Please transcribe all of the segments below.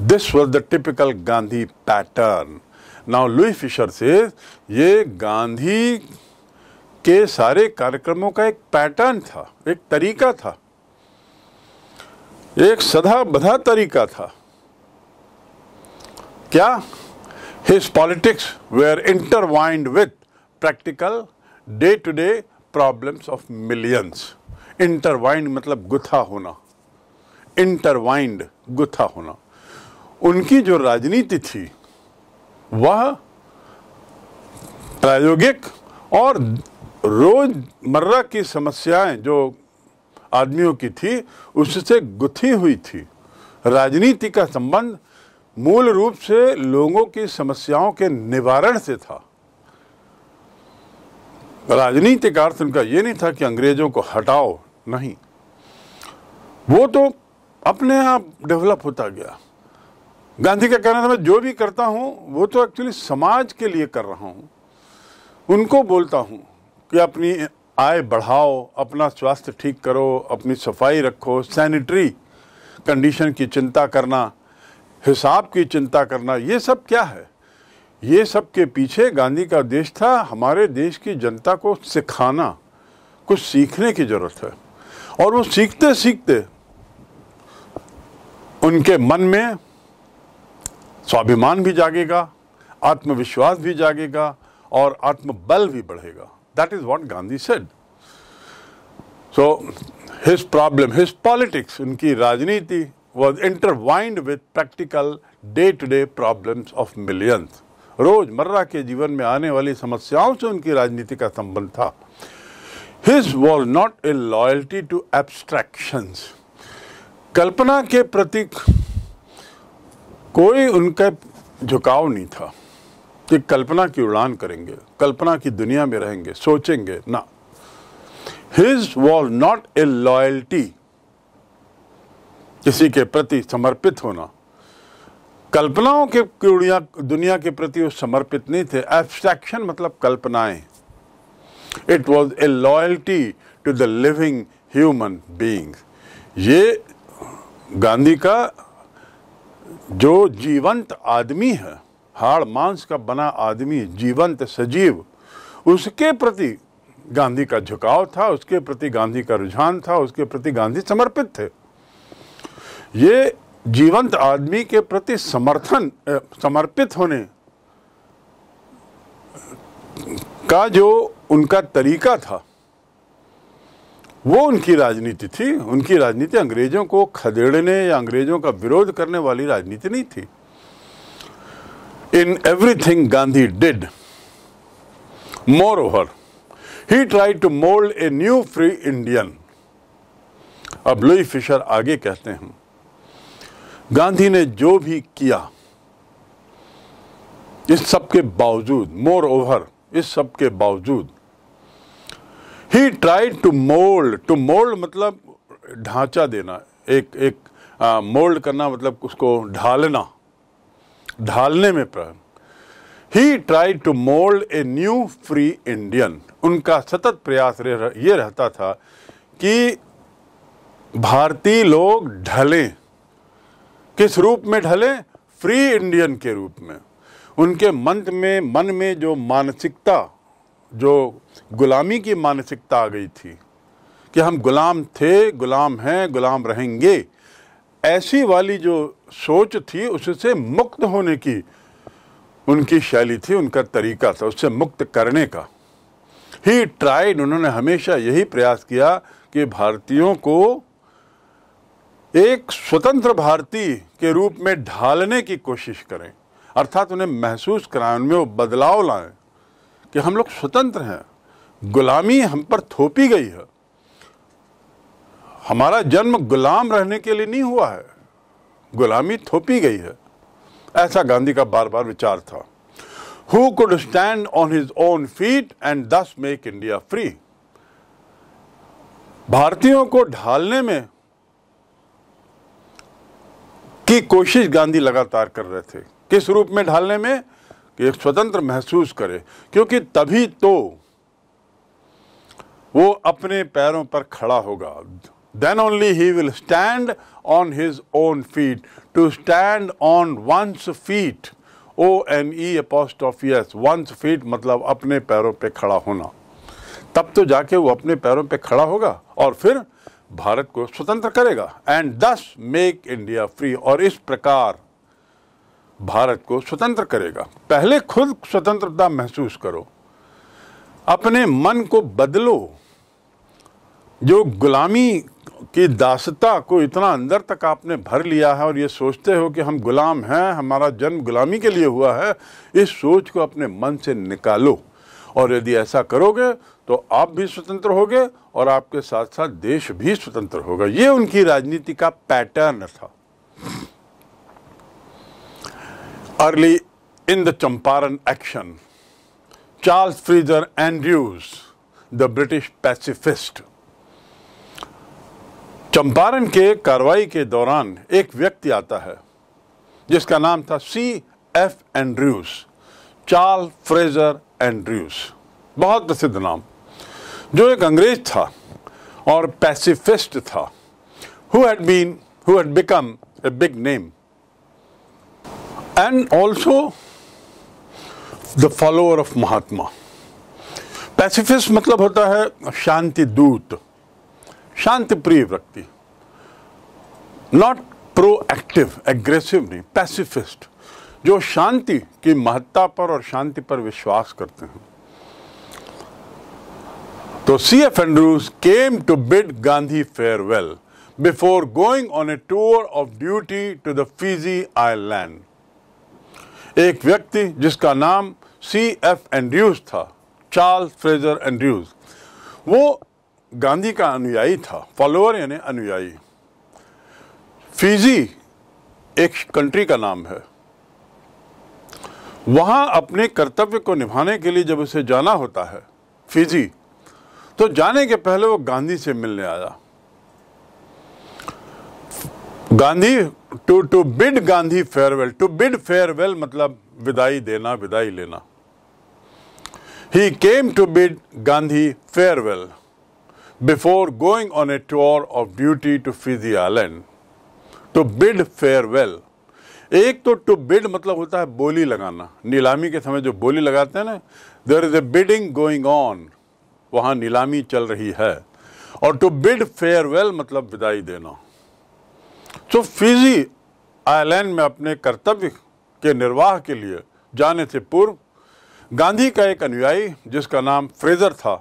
This was the typical Gandhi pattern now Louis Fischer से ये गांधी के सारे कार्यक्रमों का एक पैटर्न था एक तरीका था एक सदा बधा तरीका था क्या his politics were intertwined with practical day to day problems of millions intertwined मतलब गुथा होना इंटरवाइंड गुथा होना उनकी जो राजनीति थी वह प्रायोगिक और रोजमर्रा की समस्याएं जो आदमियों की थी उससे गुथी हुई थी राजनीति का संबंध मूल रूप से लोगों की समस्याओं के निवारण से था राजनीति का अर्थ उनका ये नहीं था कि अंग्रेजों को हटाओ नहीं वो तो अपने आप डेवलप होता गया गांधी का कहना था मैं जो भी करता हूँ वो तो एक्चुअली समाज के लिए कर रहा हूँ उनको बोलता हूँ कि अपनी आय बढ़ाओ अपना स्वास्थ्य ठीक करो अपनी सफाई रखो सैनिटरी कंडीशन की चिंता करना हिसाब की चिंता करना ये सब क्या है ये सब के पीछे गांधी का उद्देश्य था हमारे देश की जनता को सिखाना कुछ सीखने की ज़रूरत है और वो सीखते सीखते उनके मन में स्वाभिमान भी जागेगा आत्मविश्वास भी जागेगा और आत्मबल भी बढ़ेगा that is what Gandhi said so his problem his politics उनकी राजनीति was intertwined with practical day to day problems of millions रोज़मर्रा के जीवन में आने वाली समस्याओं से उनकी राजनीति का संबंध था his was not a loyalty to abstractions कल्पना के प्रतीक कोई उनका झुकाव नहीं था कि कल्पना की उड़ान करेंगे कल्पना की दुनिया में रहेंगे सोचेंगे ना his was not a loyalty किसी के प्रति समर्पित होना कल्पनाओं के दुनिया दुनिया के प्रति वो समर्पित नहीं थे एब्स्ट्रैक्शन मतलब कल्पनाएं it was a loyalty to the living human being ये गांधी का जो जीवंत आदमी है हाड़ मांस का बना आदमी जीवंत सजीव उसके प्रति गांधी का झुकाव था उसके प्रति गांधी का रुझान था उसके प्रति गांधी समर्पित थे ये जीवंत आदमी के प्रति समर्थन समर्पित होने का जो उनका तरीका था वो उनकी राजनीति थी उनकी राजनीति अंग्रेजों को खदेड़ने या अंग्रेजों का विरोध करने वाली राजनीति नहीं थी in thing Gandhi did moreover he try to mould a new free Indian अब लुई फिशर आगे कहते हैं गांधी ने जो भी किया इस सब के बावजूद मोर ओवर इस सब के बावजूद he try to mould to mould मतलब ढांचा देना एक एक मोल्ड करना मतलब उसको ढालना ढालने में प्र he try to mould a new free Indian उनका सतत प्रयास ये रहता था कि भारतीय लोग ढलें किस रूप में ढलें फ्री इंडियन के रूप में उनके मंत्र में मन में जो मानसिकता जो गुलामी की मानसिकता आ गई थी कि हम गुलाम थे गुलाम हैं गुलाम रहेंगे ऐसी वाली जो सोच थी उससे मुक्त होने की उनकी शैली थी उनका तरीका था उससे मुक्त करने का ही ट्राइड उन्होंने हमेशा यही प्रयास किया कि भारतीयों को एक स्वतंत्र भारतीय के रूप में ढालने की कोशिश करें अर्थात उन्हें महसूस कराएं उनमें वो बदलाव लाएं कि हम लोग स्वतंत्र हैं गुलामी हम पर थोपी गई है हमारा जन्म गुलाम रहने के लिए नहीं हुआ है गुलामी थोपी गई है ऐसा गांधी का बार बार विचार था who could stand on his own feet and thus make India free भारतीयों को ढालने में की कोशिश गांधी लगातार कर रहे थे किस रूप में ढालने में कि एक स्वतंत्र महसूस करे क्योंकि तभी तो वो अपने पैरों पर खड़ा होगा then only he will stand on his own feet to stand on one's feet O N E apostrophe S one's feet मतलब अपने पैरों पे खड़ा होना तब तो जाके वो अपने पैरों पे खड़ा होगा और फिर भारत को स्वतंत्र करेगा and thus make India free और इस प्रकार भारत को स्वतंत्र करेगा पहले खुद स्वतंत्रता महसूस करो अपने मन को बदलो जो गुलामी की दासता को इतना अंदर तक आपने भर लिया है और ये सोचते हो कि हम गुलाम हैं हमारा जन्म गुलामी के लिए हुआ है इस सोच को अपने मन से निकालो और यदि ऐसा करोगे तो आप भी स्वतंत्र होगे और आपके साथ साथ देश भी स्वतंत्र होगा ये उनकी राजनीति का पैटर्न था early in the Champaran action, Charles Fraser Andrews, the British pacifist, Champaran के कार्रवाई के दौरान एक व्यक्ति आता है जिसका नाम था C F Andrews Charles Fraser Andrews बहुत प्रसिद्ध नाम जो एक अंग्रेज था और पैसिफिस्ट था who had been who had become a big name and also the follower of Mahatma. Pacifist मतलब होता है शांति दूत शांति प्रिय व्यक्ति नॉट प्रो एक्टिव एग्रेसिव नहीं पैसिफिस्ट जो शांति की महत्ता पर और शांति पर विश्वास करते हैं तो C F Andrews came to bid Gandhi farewell before going on a tour of duty to the Fiji island एक व्यक्ति जिसका नाम सी एफ एंड्रयूज था चार्ल्स फ्रेजर एंड्रयूज वो गांधी का अनुयायी था फॉलोअर यानी अनुयायी फिजी एक कंट्री का नाम है वहाँ अपने कर्तव्य को निभाने के लिए जब उसे जाना होता है फिजी तो जाने के पहले वो गांधी से मिलने आया Gandhi to to bid Gandhi farewell to bid farewell मतलब विदाई देना विदाई लेना he came to bid Gandhi farewell before going on a tour of duty to Fiji to bid farewell एक तो टू बिड मतलब होता है बोली लगाना नीलामी के समय जो बोली लगाते हैं ना there is a bidding going on वहाँ नीलामी चल रही है और टू बिड फेयरवेल मतलब विदाई देना तो फिजी आयरलैंड में अपने कर्तव्य के निर्वाह के लिए जाने से पूर्व गांधी का एक अनुयायी जिसका नाम फ्रेज़र था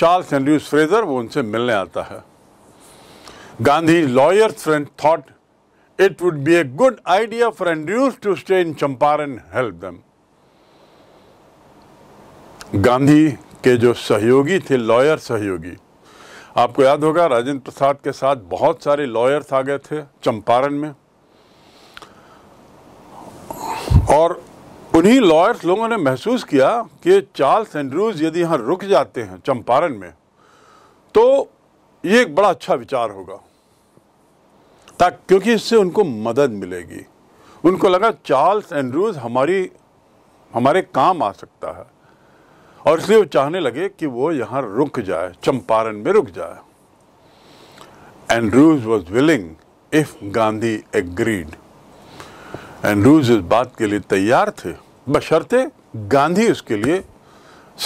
चार्ल्स हेनरीज फ्रेज़र वो उनसे मिलने आता है Gandhi lawyer friend thought it would be a good idea for Andrews to stay in Champaran and help Gandhi के जो सहयोगी थे लॉयर सहयोगी आपको याद होगा राजेंद्र प्रसाद के साथ बहुत सारे लॉयर्स आ गए थे चंपारण में और उन्हीं लॉयर्स लोगों ने महसूस किया कि चार्ल्स एंड्रूज यदि यहाँ रुक जाते हैं चंपारण में तो ये एक बड़ा अच्छा विचार होगा ताकि क्योंकि इससे उनको मदद मिलेगी उनको लगा चार्ल्स एंड्रूज हमारी हमारे काम आ सकता है और इसलिए वो चाहने लगे कि वो यहां रुक जाए चंपारण में रुक जाए Andrews was willing if Gandhi agreed Andrews इस बात के लिए तैयार थे बशर्ते गांधी उसके लिए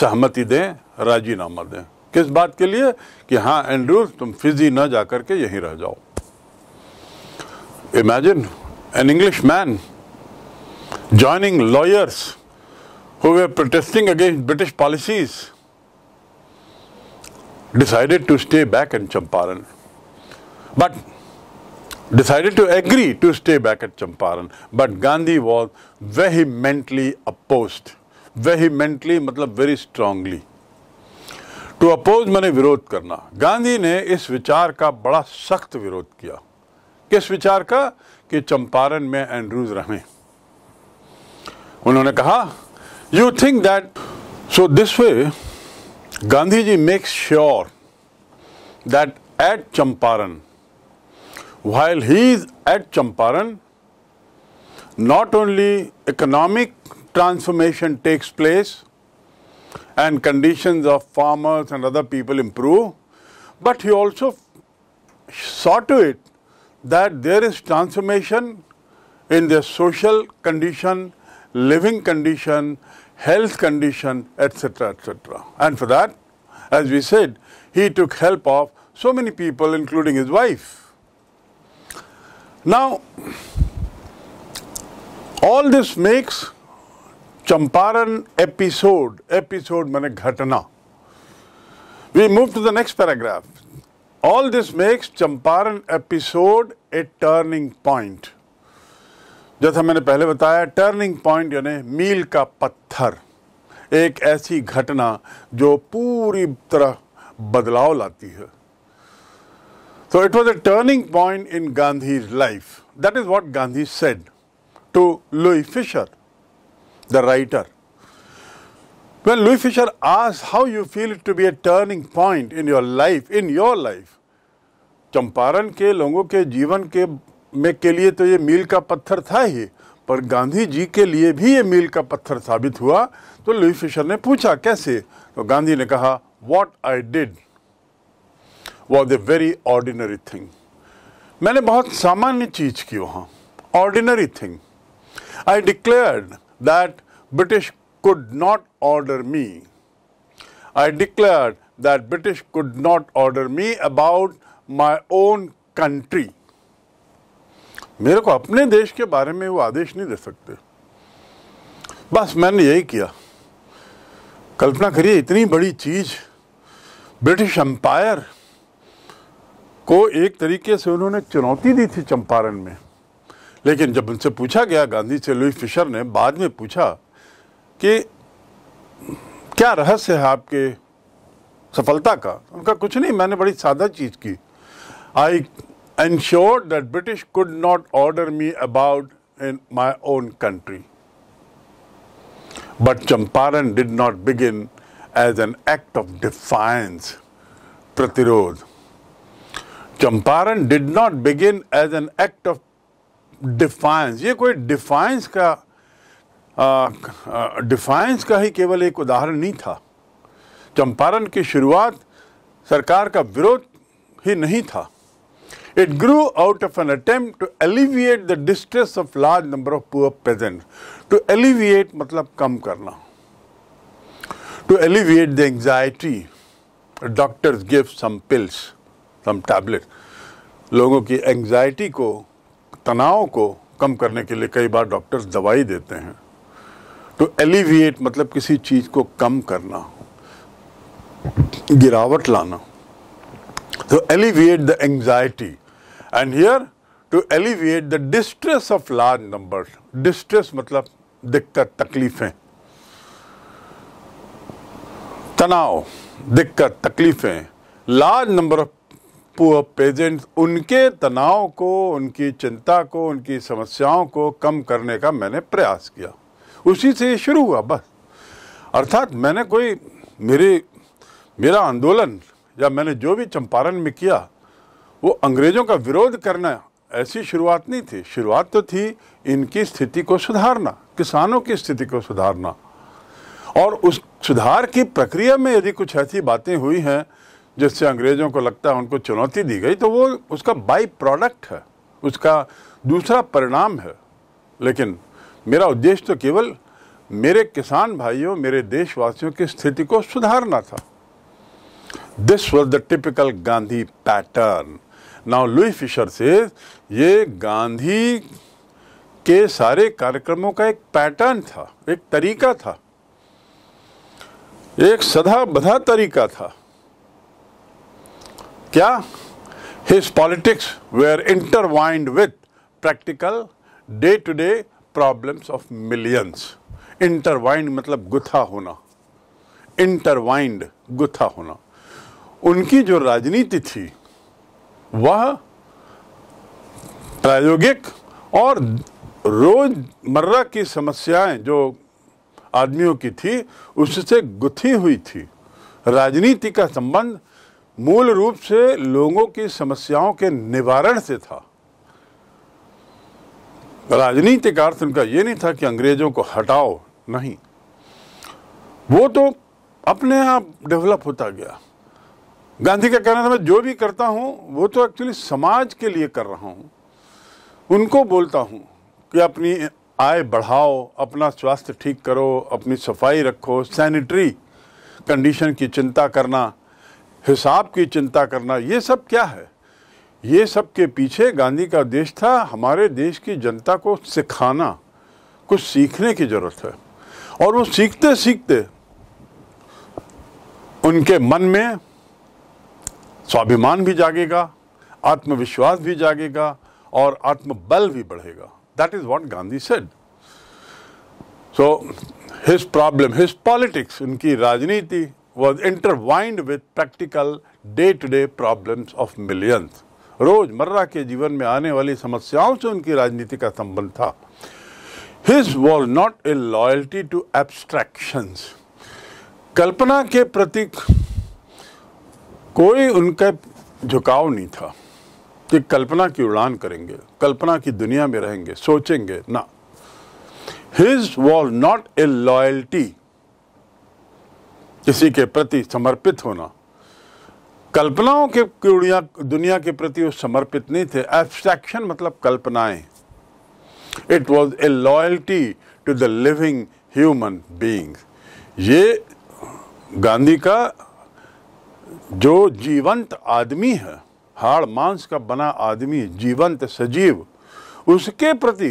सहमति दें राजीनामा दें किस बात के लिए कि हाँ एंड्रूज तुम फिजी ना जा करके यहीं रह जाओ imagine an English Englishman joining lawyers who were protesting against British policies decided to stay back in Champaran, but decided to agree to stay back at Champaran. But Gandhi was vehemently opposed, vehemently matlab very strongly. To oppose mane विरोध karna. Gandhi ne is vichar ka bada sakht विरोध kiya. Kis vichar ka? Ki Champaran mein Andrews rahe. Unhone kaha, You think that, so this way, Gandhiji makes sure that at Champaran, while he is at Champaran, not only economic transformation takes place and conditions of farmers and other people improve, but he also saw to it that there is transformation in their social condition, living condition, health condition, etc., etc. And for that, as we said, he took help of so many people, including his wife. Now, all this makes Champaran episode, episode mane ghatana. We move to the next paragraph. All this makes Champaran episode a turning point. जैसा मैंने पहले बताया turning point यानी मील का पत्थर एक ऐसी घटना जो पूरी तरह बदलाव लाती है so it was a turning point in Gandhi life that is what Gandhi said to Louis Fischer the writer well Louis Fischer आज how you feel to be a turning point in your life in your life Champaran के लोगों के जीवन के में के लिए तो ये मील का पत्थर था ही पर गांधी जी के लिए भी ये मील का पत्थर साबित हुआ तो लुई फिशर ने पूछा कैसे तो गांधी ने कहा what I did was a very ordinary thing मैंने बहुत सामान्य चीज की वहां ordinary thing I declared that British could not order me I declared that British could not order me about my own country मेरे को अपने देश के बारे में वो आदेश नहीं दे सकते बस मैंने यही किया कल्पना करिए इतनी बड़ी चीज़ ब्रिटिश एम्पायर को एक तरीके से उन्होंने चुनौती दी थी चंपारण में लेकिन जब उनसे पूछा गया गांधी से लुई फिशर ने बाद में पूछा कि क्या रहस्य है आपके सफलता का उनका कुछ नहीं मैंने बड़ी सादा चीज़ की I ensured that British could not order me about in my own country. But Champaran did not begin as an act of defiance, pratirod. Champaran did not begin as an act of defiance ये कोई defines का defiance का ही केवल एक उदाहरण नहीं था चंपारण की शुरुआत सरकार का विरोध ही नहीं था It grew out of an attempt to alleviate the distress of large number of poor peasants. To alleviate मतलब कम करना. To alleviate the anxiety, doctors give some pills, some tablets. लोगों की एंजाइटी को तनाव को कम करने के लिए कई बार डॉक्टर्स दवाई देते हैं टू तो एलिविएट मतलब किसी चीज़ को कम करना गिरावट लाना तो alleviate the anxiety and here to alleviate the distress of large number distress मतलब दिक्कत तकलीफें तनाव दिक्कत तकलीफें large number of poor peasants उनके तनाव को उनकी चिंता को उनकी समस्याओं को कम करने का मैंने प्रयास किया उसी से ये शुरू हुआ बस अर्थात मैंने कोई मेरे मेरा आंदोलन या मैंने जो भी चंपारण में किया वो अंग्रेज़ों का विरोध करना ऐसी शुरुआत नहीं थी शुरुआत तो थी इनकी स्थिति को सुधारना किसानों की स्थिति को सुधारना और उस सुधार की प्रक्रिया में यदि कुछ ऐसी बातें हुई हैं जिससे अंग्रेज़ों को लगता है उनको चुनौती दी गई तो वो उसका बाई प्रोडक्ट है उसका दूसरा परिणाम है लेकिन मेरा उद्देश्य तो केवल मेरे किसान भाइयों मेरे देशवासियों की स्थिति को सुधारना था this was the typical Gandhi pattern now Louis Fischer से ये गांधी के सारे कार्यक्रमों का एक पैटर्न था एक तरीका था एक सदा बधा तरीका था क्या his politics were intertwined with practical day to day problems of millions intertwined मतलब गुथा होना इंटरवाइंड गुथा होना उनकी जो राजनीति थी वह प्रायोगिक और रोजमर्रा की समस्याएं जो आदमियों की थी उससे गुथी हुई थी राजनीति का संबंध मूल रूप से लोगों की समस्याओं के निवारण से था राजनीतिक अर्थ उनका यह नहीं था कि अंग्रेजों को हटाओ नहीं वो तो अपने आप डेवलप होता गया गांधी का कहना था मैं जो भी करता हूँ वो तो एक्चुअली समाज के लिए कर रहा हूँ उनको बोलता हूँ कि अपनी आय बढ़ाओ अपना स्वास्थ्य ठीक करो अपनी सफाई रखो सैनिटरी कंडीशन की चिंता करना हिसाब की चिंता करना ये सब क्या है ये सब के पीछे गांधी का उद्देश्य था हमारे देश की जनता को सिखाना कुछ सीखने की ज़रूरत है और वो सीखते सीखते उनके मन में स्वाभिमान भी जागेगा आत्मविश्वास भी जागेगा और आत्मबल भी बढ़ेगा that is what Gandhi said so his problem his politics उनकी राजनीति was intertwined with practical day to day problems of millions रोजमर्रा के जीवन में आने वाली समस्याओं से उनकी राजनीति का संबंध था his was not a loyalty to abstractions कल्पना के प्रतीक कोई उनका झुकाव नहीं था कि कल्पना की उड़ान करेंगे कल्पना की दुनिया में रहेंगे सोचेंगे ना his was not a loyalty किसी के प्रति समर्पित होना कल्पनाओं के दुनिया दुनिया के प्रति वो समर्पित नहीं थे एब्स्ट्रैक्शन मतलब कल्पनाएं it was a loyalty to the living human being ये गांधी का जो जीवंत आदमी है हाड़ मांस का बना आदमी जीवंत सजीव उसके प्रति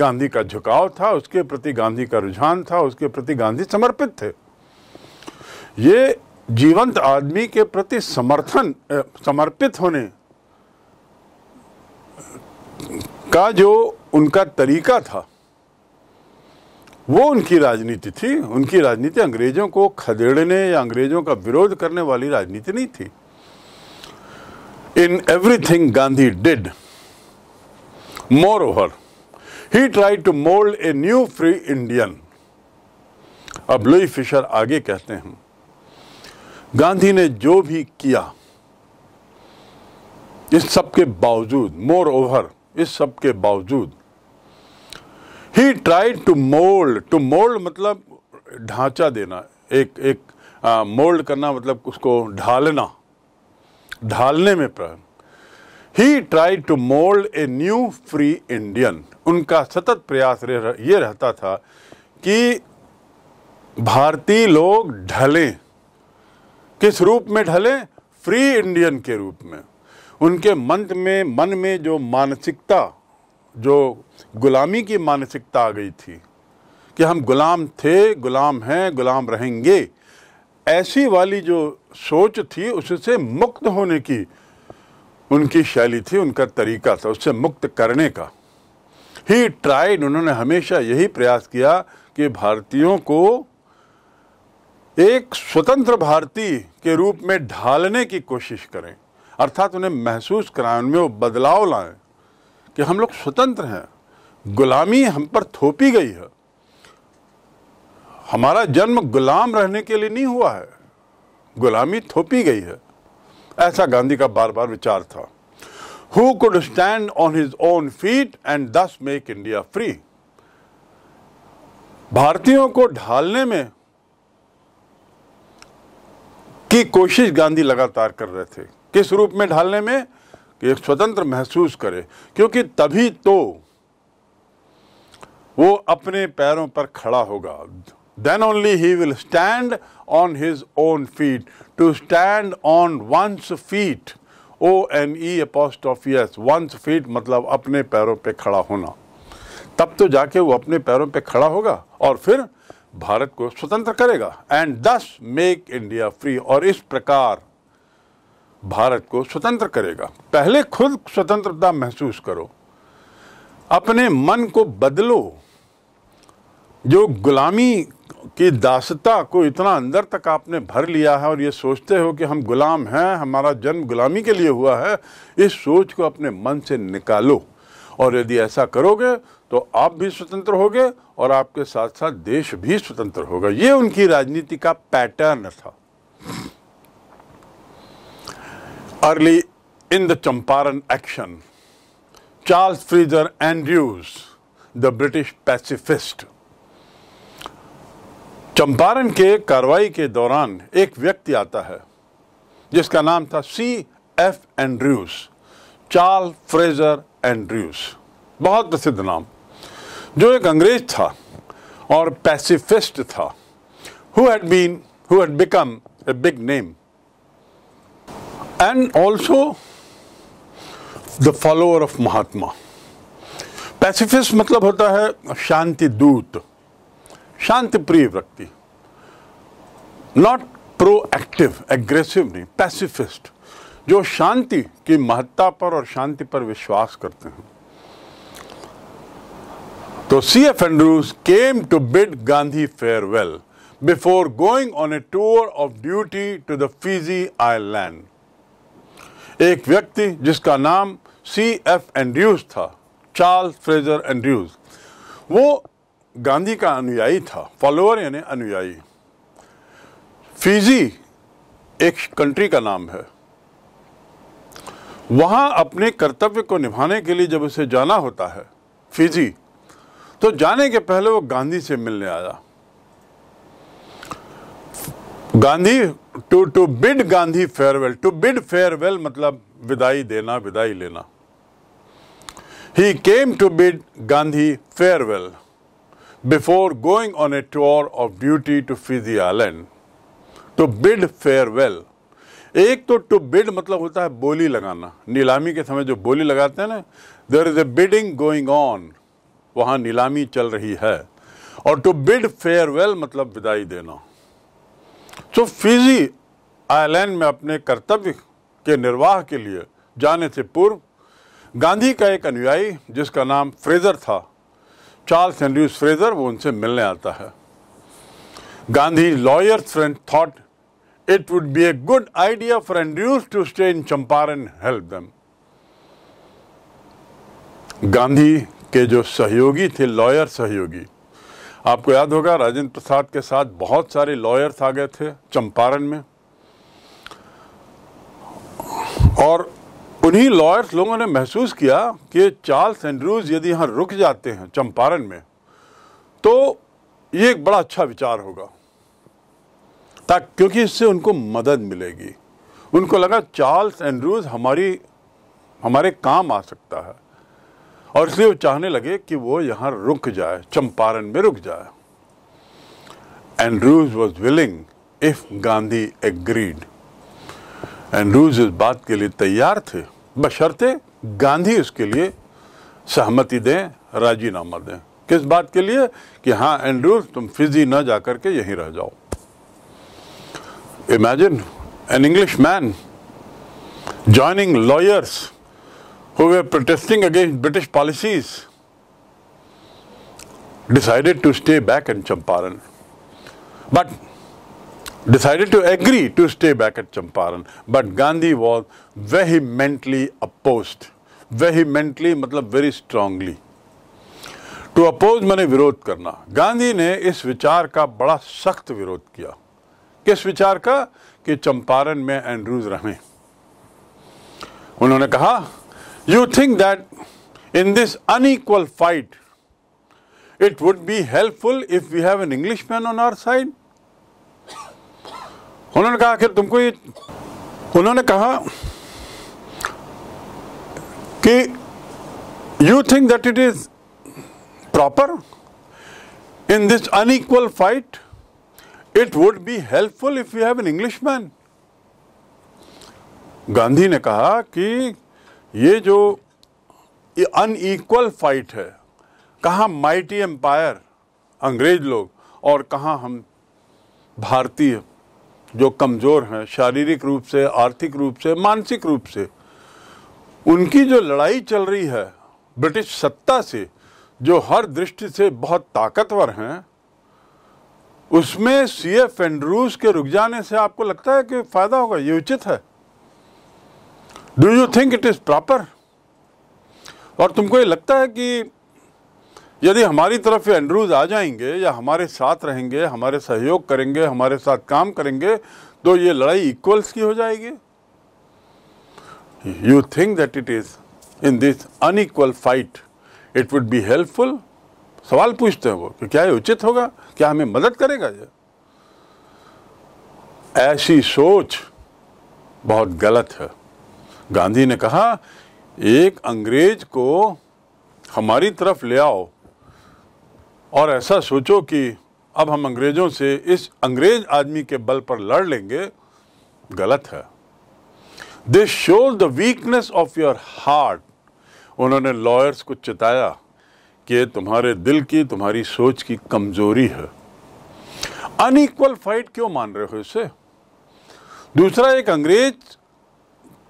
गांधी का झुकाव था उसके प्रति गांधी का रुझान था उसके प्रति गांधी समर्पित थे ये जीवंत आदमी के प्रति समर्थन समर्पित होने का जो उनका तरीका था वो उनकी राजनीति थी उनकी राजनीति अंग्रेजों को खदेड़ने या अंग्रेजों का विरोध करने वाली राजनीति नहीं थी in everything Gandhi did moreover he try to mould a new free Indian अब लुई फिशर आगे कहते हैं गांधी ने जो भी किया इस सब के बावजूद मोर ओवर इस सब के बावजूद he try to mould to mould मतलब ढांचा देना एक एक मोल्ड करना मतलब उसको ढालना ढालने में प्रण he try to mould a new free Indian उनका सतत प्रयास रह, ये रहता था कि भारतीय लोग ढलें किस रूप में ढलें फ्री इंडियन के रूप में उनके मन में मन में जो मानसिकता जो गुलामी की मानसिकता आ गई थी कि हम गुलाम थे गुलाम हैं गुलाम रहेंगे ऐसी वाली जो सोच थी उससे मुक्त होने की उनकी शैली थी उनका तरीका था उससे मुक्त करने का ही ट्राइड उन्होंने हमेशा यही प्रयास किया कि भारतीयों को एक स्वतंत्र भारतीय के रूप में ढालने की कोशिश करें अर्थात उन्हें महसूस कराएं उनमें वो बदलाव लाएं कि हम लोग स्वतंत्र हैं गुलामी हम पर थोपी गई है हमारा जन्म गुलाम रहने के लिए नहीं हुआ है गुलामी थोपी गई है ऐसा गांधी का बार बार विचार था who could stand on his own feet and thus make India free भारतीयों को ढालने में की कोशिश गांधी लगातार कर रहे थे किस रूप में ढालने में कि एक स्वतंत्र महसूस करे क्योंकि तभी तो वो अपने पैरों पर खड़ा होगा only he will stand on his own feet to stand on one's feet O N E apostrophe S one's feet मतलब अपने पैरों पे खड़ा होना तब तो जाके वो अपने पैरों पे खड़ा होगा और फिर भारत को स्वतंत्र करेगा and thus make India free और इस प्रकार भारत को स्वतंत्र करेगा पहले खुद स्वतंत्रता महसूस करो अपने मन को बदलो जो गुलामी की दासता को इतना अंदर तक आपने भर लिया है और ये सोचते हो कि हम गुलाम हैं हमारा जन्म गुलामी के लिए हुआ है इस सोच को अपने मन से निकालो और यदि ऐसा करोगे तो आप भी स्वतंत्र होगे और आपके साथ साथ देश भी स्वतंत्र होगा ये उनकी राजनीति का पैटर्न था Early in the Champaran action, Charles Fraser Andrews, the British pacifist, Champaran के कार्रवाई के दौरान एक व्यक्ति आता है जिसका नाम था C F Andrews Charles Fraser Andrews बहुत प्रसिद्ध नाम जो एक अंग्रेज था और पैसिफिस्ट था who had been who had become a big name and also the follower of Mahatma pacifist मतलब होता है शांति दूत शांति प्रिय व्यक्ति नॉट प्रोएक्टिव एग्रेसिव नहीं पैसिफिस्ट जो शांति की महत्ता पर और शांति पर विश्वास करते हैं तो C F Andrews came to bid Gandhi farewell before going on a tour of duty to the Fiji island एक व्यक्ति जिसका नाम सी एफ एंड्रयूज था चार्ल्स फ्रेजर एंड्रयूज वो गांधी का अनुयायी था फॉलोअर यानी अनुयायी फिजी एक कंट्री का नाम है वहां अपने कर्तव्य को निभाने के लिए जब उसे जाना होता है फिजी तो जाने के पहले वो गांधी से मिलने आया Gandhi to to bid Gandhi farewell to bid farewell मतलब विदाई देना विदाई लेना he came to bid Gandhi farewell before going on a tour of duty to Fiji island to bid farewell एक तो टू बिड मतलब होता है बोली लगाना नीलामी के समय जो बोली लगाते हैं ना there is a bidding going on वहाँ नीलामी चल रही है और टू बिड फेयरवेल मतलब विदाई देना जो फिजी आयरलैंड में अपने कर्तव्य के निर्वाह के लिए जाने से पूर्व गांधी का एक अनुयायी जिसका नाम फ्रेज़र था चार्ल्स हेनरीज फ्रेज़र वो उनसे मिलने आता है Gandhi lawyer friend thought it would be a good idea for Andrews to stay in Champar and help Gandhi के जो सहयोगी थे लॉयर सहयोगी आपको याद होगा राजेंद्र प्रसाद के साथ बहुत सारे लॉयर्स आ गए थे चंपारण में और उन्हीं लॉयर्स लोगों ने महसूस किया कि चार्ल्स एंड्रूज यदि यहाँ रुक जाते हैं चंपारण में तो ये एक बड़ा अच्छा विचार होगा ताकि क्योंकि इससे उनको मदद मिलेगी उनको लगा चार्ल्स एंड्रूज हमारी हमारे काम आ सकता है और इसलिए वो चाहने लगे कि वो यहाँ रुक जाए चंपारण में रुक जाए Andrews was willing if Gandhi agreed Andrews इस बात के लिए तैयार थे बशर्ते गांधी उसके लिए सहमति दें राजीनामा दें किस बात के लिए कि हाँ एंड्रूज तुम फिजी न जा करके यहीं रह जाओ imagine an English Englishman joining lawyers who were protesting against British policies decided to stay back in Champaran, but decided to agree to stay back at Champaran. But Gandhi was vehemently opposed, vehemently मतलब very strongly. To oppose मैंने विरोध करना Gandhi ने इस विचार का बड़ा सख्त विरोध किया किस विचार का कि चंपारण में एंड्रूज रहें उन्होंने कहा You think that in this unequal fight, it would be helpful if we have an Englishman on our side? उन्होंने कहा कि तुमको ये उन्होंने कहा कि you think that it is proper in this unequal fight it would be helpful if we have an Englishman Gandhi ने कहा कि ये जो अनईक्वल फाइट है कहाँ माइटी एम्पायर अंग्रेज लोग और कहाँ हम भारतीय जो कमज़ोर हैं शारीरिक रूप से आर्थिक रूप से मानसिक रूप से उनकी जो लड़ाई चल रही है ब्रिटिश सत्ता से जो हर दृष्टि से बहुत ताकतवर हैं उसमें सी एफ एंड्रूज के रुक जाने से आपको लगता है कि फ़ायदा होगा ये उचित है do you think it is proper और तुमको ये लगता है कि यदि हमारी तरफ ये एंड्रूज आ जाएंगे या हमारे साथ रहेंगे हमारे सहयोग करेंगे हमारे साथ काम करेंगे तो ये लड़ाई इक्वल्स की हो जाएगी you think that it is in this unequal fight it would be helpful सवाल पूछते हैं वो कि क्या ये उचित होगा क्या हमें मदद करेगा ये ऐसी सोच बहुत गलत है गांधी ने कहा एक अंग्रेज को हमारी तरफ ले आओ और ऐसा सोचो कि अब हम अंग्रेज़ों से इस अंग्रेज आदमी के बल पर लड़ लेंगे गलत है this show the weakness of your heart उन्होंने लॉयर्स को चिताया कि तुम्हारे दिल की तुम्हारी सोच की कमजोरी है अनइक्वल फाइट क्यों मान रहे हो इसे दूसरा एक अंग्रेज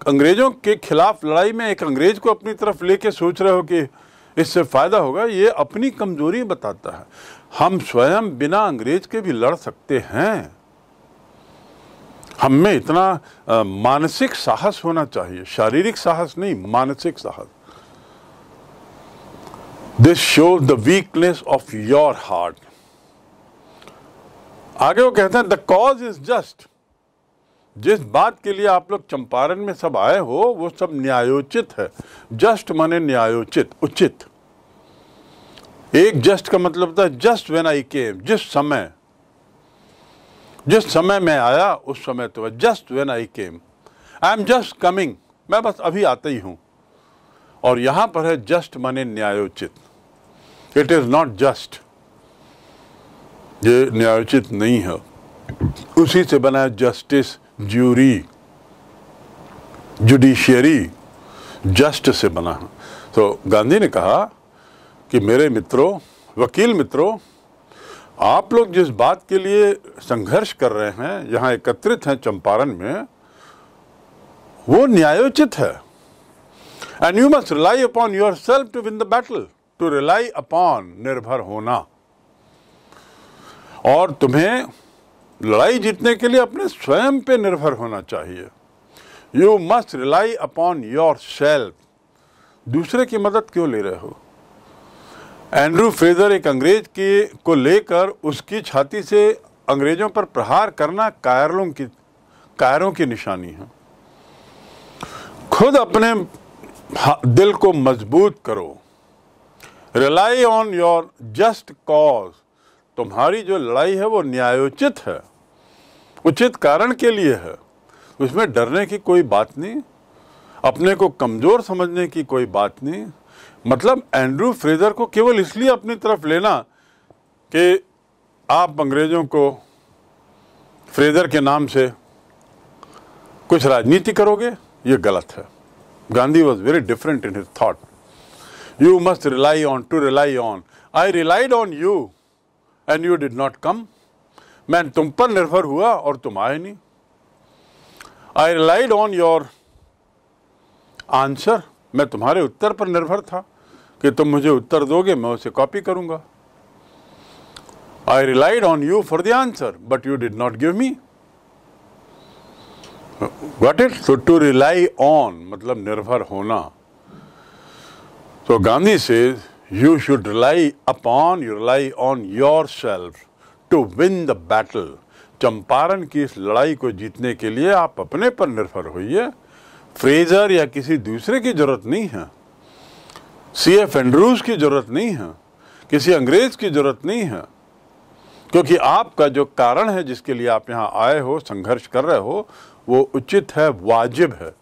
अंग्रेजों के खिलाफ लड़ाई में एक अंग्रेज को अपनी तरफ लेके सोच रहे हो कि इससे फ़ायदा होगा ये अपनी कमजोरी बताता है हम स्वयं बिना अंग्रेज के भी लड़ सकते हैं हम में इतना मानसिक साहस होना चाहिए शारीरिक साहस नहीं मानसिक साहस this show the weakness of your heart आगे वो कहते हैं द कॉज इज जस्ट जिस बात के लिए आप लोग चंपारण में सब आए हो वो सब न्यायोचित है जस्ट माने न्यायोचित उचित एक जस्ट का मतलब था जस्ट वेन आई केम जिस समय जिस समय मैं आया उस समय तो just when I came I am just coming मैं बस अभी आता ही हूं और यहां पर है जस्ट माने न्यायोचित इट इज़ नॉट जस्ट ये न्यायोचित नहीं है उसी से बना justice jury judiciary just say बना तो गांधी ने कहा कि मेरे मित्रों वकील मित्रों आप लोग जिस बात के लिए संघर्ष कर रहे हैं यहाँ एकत्रित हैं चंपारण में वो न्यायोचित है and you must rely upon yourself to win the battle to rely upon निर्भर होना और तुम्हें लड़ाई जीतने के लिए अपने स्वयं पे निर्भर होना चाहिए you must rely upon yourself दूसरे की मदद क्यों ले रहे हो एंड्रू फ्रेजर एक अंग्रेज के को लेकर उसकी छाती से अंग्रेजों पर प्रहार करना कायरों की कायरों की निशानी है खुद अपने दिल को मजबूत करो rely on your just cause तुम्हारी जो लड़ाई है वो न्यायोचित है उचित कारण के लिए है उसमें डरने की कोई बात नहीं अपने को कमज़ोर समझने की कोई बात नहीं मतलब एंड्रू फ्रेजर को केवल इसलिए अपनी तरफ लेना कि आप अंग्रेज़ों को फ्रेजर के नाम से कुछ राजनीति करोगे ये गलत है Gandhi was very different in his thought you must rely on to rely on I relied on you and you did not come मैं तुम पर निर्भर हुआ और तुम आए नहीं I relied on your answer मैं तुम्हारे उत्तर पर निर्भर था कि तुम मुझे उत्तर दोगे मैं उसे कॉपी करूंगा I relied on you for the answer but you did not give me what it so to rely on मतलब निर्भर होना तो गांधी से you should rely upon you rely on yourself to win the battle Champaran की इस लड़ाई को जीतने के लिए आप अपने पर निर्भर होइए फ्रेजर या किसी दूसरे की जरूरत नहीं है सी एफ एंड्रूज की जरूरत नहीं है किसी अंग्रेज की जरूरत नहीं है क्योंकि आपका जो कारण है जिसके लिए आप यहाँ आए हो संघर्ष कर रहे हो वो उचित है वाजिब है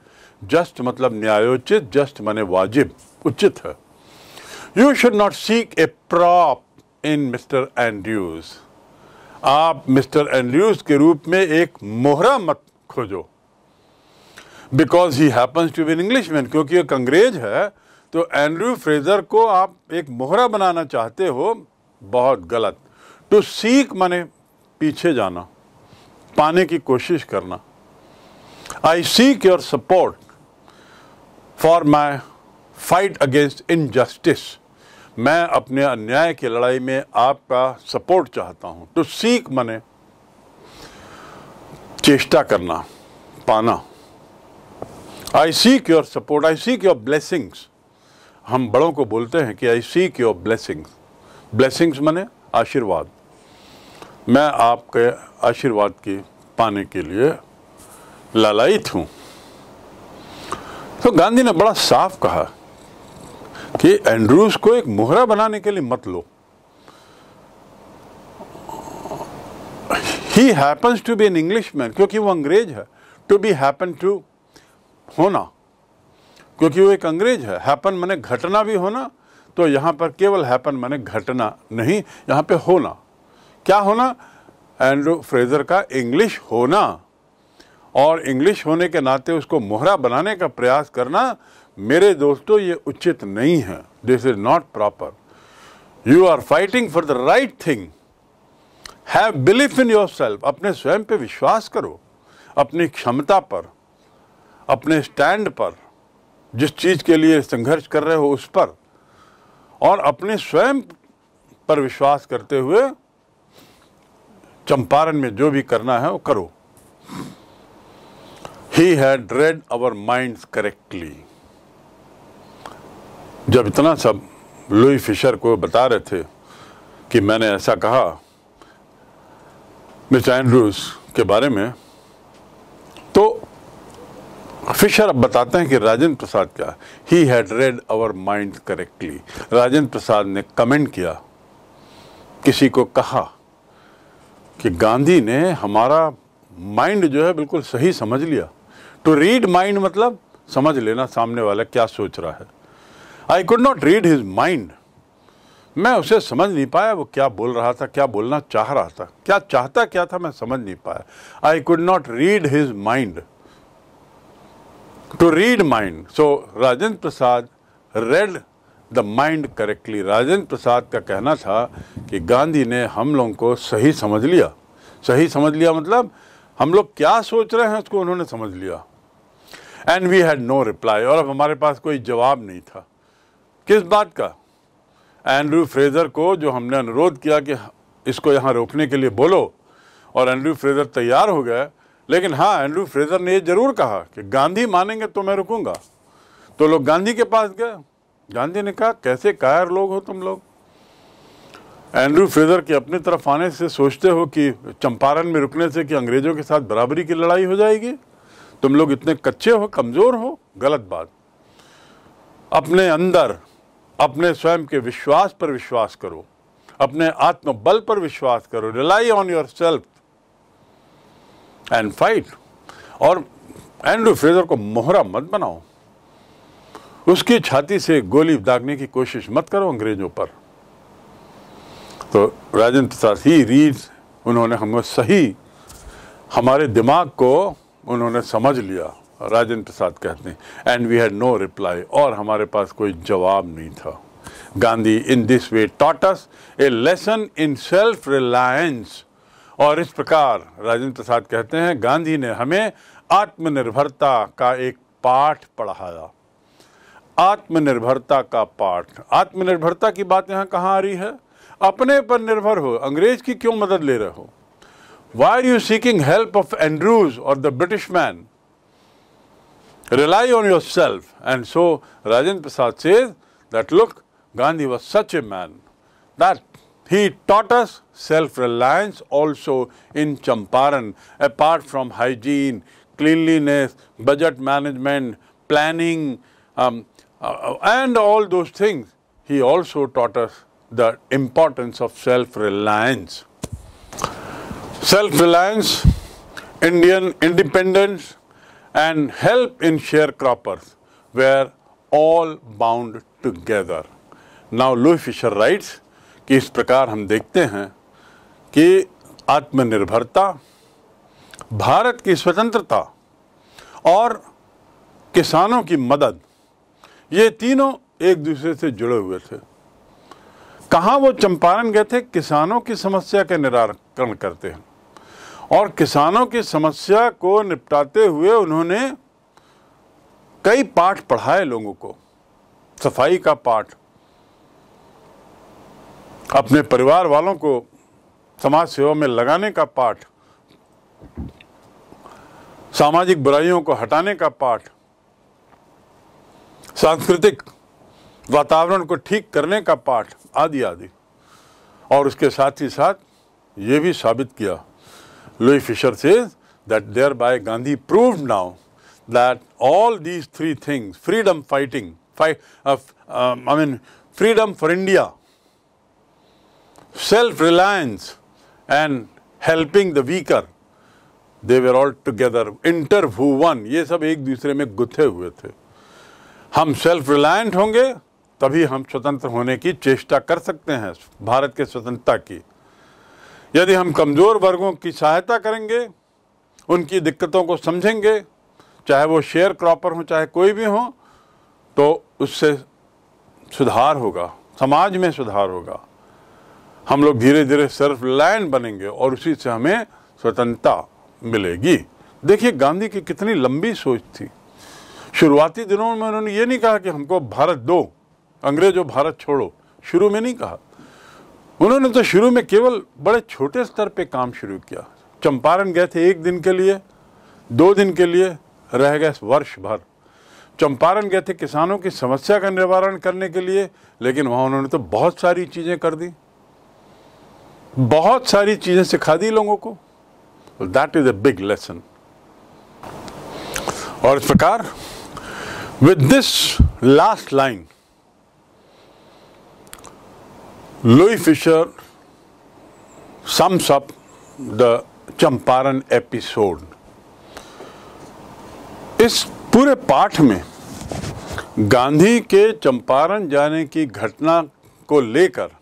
जस्ट मतलब न्यायोचित जस्ट माने वाजिब उचित है you should not seek a prop in Mr Andrews आप मिस्टर एंड्रयूज के रूप में एक मोहरा मत खोजो because he happens to be an English man क्योंकि एक अंग्रेज है तो एंड्रयू फ्रेजर को आप एक मोहरा बनाना चाहते हो बहुत गलत टू सीक माने पीछे जाना पाने की कोशिश करना I seek your support for my fight against injustice मैं अपने अन्याय की लड़ाई में आपका सपोर्ट चाहता हूं तो सीख मने चेष्टा करना पाना I seek your support I seek your blessings हम बड़ों को बोलते हैं कि I seek your blessings blessings मने आशीर्वाद मैं आपके आशीर्वाद की पाने के लिए ललायित हूँ तो गांधी ने बड़ा साफ कहा कि एंड्रूस को एक मोहरा बनाने के लिए मत लो he happens to be an English man क्योंकि वो अंग्रेज है टू बी हैपन टू होना क्योंकि वो एक अंग्रेज है हैपन मैंने घटना भी होना तो यहाँ पर केवल हैपन मैंने घटना नहीं यहां पे होना क्या होना एंड्रू फ्रेजर का इंग्लिश होना और इंग्लिश होने के नाते उसको मोहरा बनाने का प्रयास करना मेरे दोस्तों ये उचित नहीं है this is not proper you are fighting for the right thing have belief in yourself अपने स्वयं पे विश्वास करो अपनी क्षमता पर अपने स्टैंड पर जिस चीज़ के लिए संघर्ष कर रहे हो उस पर और अपने स्वयं पर विश्वास करते हुए चंपारण में जो भी करना है वो करो he had read our mind correctly जब इतना सब लुई फिशर को बता रहे थे कि मैंने ऐसा कहा मिस्टर एंड्रूज के बारे में तो फिशर अब बताते हैं कि राजेंद्र प्रसाद क्या he had read our mind correctly Rajendra Prasad ने कमेंट किया किसी को कहा कि गांधी ने हमारा माइंड जो है बिल्कुल सही समझ लिया टू रीड माइंड मतलब समझ लेना सामने वाला क्या सोच रहा है I could not read his mind मैं उसे समझ नहीं पाया वो क्या बोल रहा था क्या बोलना चाह रहा था क्या चाहता क्या था मैं समझ नहीं पाया I could not read his mind to read mind so Rajendra Prasad read the mind correctly Rajendra Prasad का कहना था कि गांधी ने हम लोगों को सही समझ लिया सही समझ लिया मतलब हम लोग क्या सोच रहे हैं उसको उन्होंने समझ लिया and we had no reply और अब हमारे पास कोई जवाब नहीं था किस बात का एंड्रू फ्रेज़र को जो हमने अनुरोध किया कि इसको यहाँ रोकने के लिए बोलो और एंड्रू फ्रेज़र तैयार हो गए लेकिन हाँ एंड्रू फ्रेज़र ने ये ज़रूर कहा कि गांधी मानेंगे तो मैं रुकूंगा तो लोग गांधी के पास गए गांधी ने कहा कैसे कायर लोग हो तुम लोग एंड्रू फ्रेजर के अपनी तरफ आने से सोचते हो कि चंपारण में रुकने से कि अंग्रेज़ों के साथ बराबरी की लड़ाई हो जाएगी तुम लोग इतने कच्चे हो कमज़ोर हो गलत बात अपने अंदर अपने स्वयं के विश्वास पर विश्वास करो अपने आत्मबल पर विश्वास करो rely on yourself and fight और एंड्रू फ्रेजर को मोहरा मत बनाओ उसकी छाती से गोली दागने की कोशिश मत करो अंग्रेजों पर तो राजेंद्र प्रसाद ही रीड उन्होंने हमें सही हमारे दिमाग को उन्होंने समझ लिया राजेंद्र प्रसाद कहते हैं and we had no reply और हमारे पास कोई जवाब नहीं था Gandhi in this way taught us a lesson in self reliance और इस प्रकार राजेंद्र प्रसाद कहते हैं गांधी ने हमें आत्मनिर्भरता का एक पाठ पढ़ाया आत्मनिर्भरता का पाठ आत्मनिर्भरता की बात यहाँ कहाँ आ रही है अपने पर निर्भर हो अंग्रेज की क्यों मदद ले रहे हो why are you seeking help of Andrews और the British man Rely on yourself. And so Rajan Prasad says that look, Gandhi was such a man that he taught us self-reliance also in Champaran, apart from hygiene, cleanliness, budget management, planning, um, uh, and all those things. He also taught us the importance of self-reliance. Self-reliance, Indian independence, and help in sharecroppers were all bound together. Now Louis Fisher writes कि इस प्रकार हम देखते हैं कि आत्मनिर्भरता भारत की स्वतंत्रता और किसानों की मदद ये तीनों एक दूसरे से जुड़े हुए थे कहाँ वो चंपारण गए थे किसानों की समस्या के निराकरण करते हैं और किसानों की समस्या को निपटाते हुए उन्होंने कई पाठ पढ़ाए लोगों को सफाई का पाठ अपने परिवार वालों को समाज सेवा में लगाने का पाठ सामाजिक बुराइयों को हटाने का पाठ सांस्कृतिक वातावरण को ठीक करने का पाठ आदि आदि और उसके साथ ही साथ ये भी साबित किया Louis Fisher says that thereby Gandhi proved now that all these three things freedom fighting, fight, uh, um, I mean, freedom for India, self reliance, and helping the weaker they were all together inter one ये सब एक दूसरे में गुथे हुए थे हम self reliant होंगे तभी हम स्वतंत्र होने की चेष्टा कर सकते हैं भारत के स्वतंत्रता की यदि हम कमज़ोर वर्गों की सहायता करेंगे उनकी दिक्कतों को समझेंगे चाहे वो शेयर क्रॉपर हों चाहे कोई भी हो तो उससे सुधार होगा समाज में सुधार होगा हम लोग धीरे धीरे सेल्फ लाइन बनेंगे और उसी से हमें स्वतंत्रता मिलेगी देखिए गांधी की कितनी लंबी सोच थी शुरुआती दिनों में उन्होंने ये नहीं कहा कि हमको भारत दो अंग्रेजों भारत छोड़ो शुरू में नहीं कहा उन्होंने तो शुरू में केवल बड़े छोटे स्तर पे काम शुरू किया चंपारण गए थे एक दिन के लिए दो दिन के लिए रह गए वर्ष भर चंपारण गए थे किसानों की समस्या का निवारण करने के लिए लेकिन वहाँ उन्होंने तो बहुत सारी चीज़ें कर दी बहुत सारी चीज़ें सिखा दी लोगों को that is a big lesson और इस प्रकार with this last line Louis Fisher sums up the Champaran episode इस पूरे पाठ में गांधी के चंपारण जाने की घटना को लेकर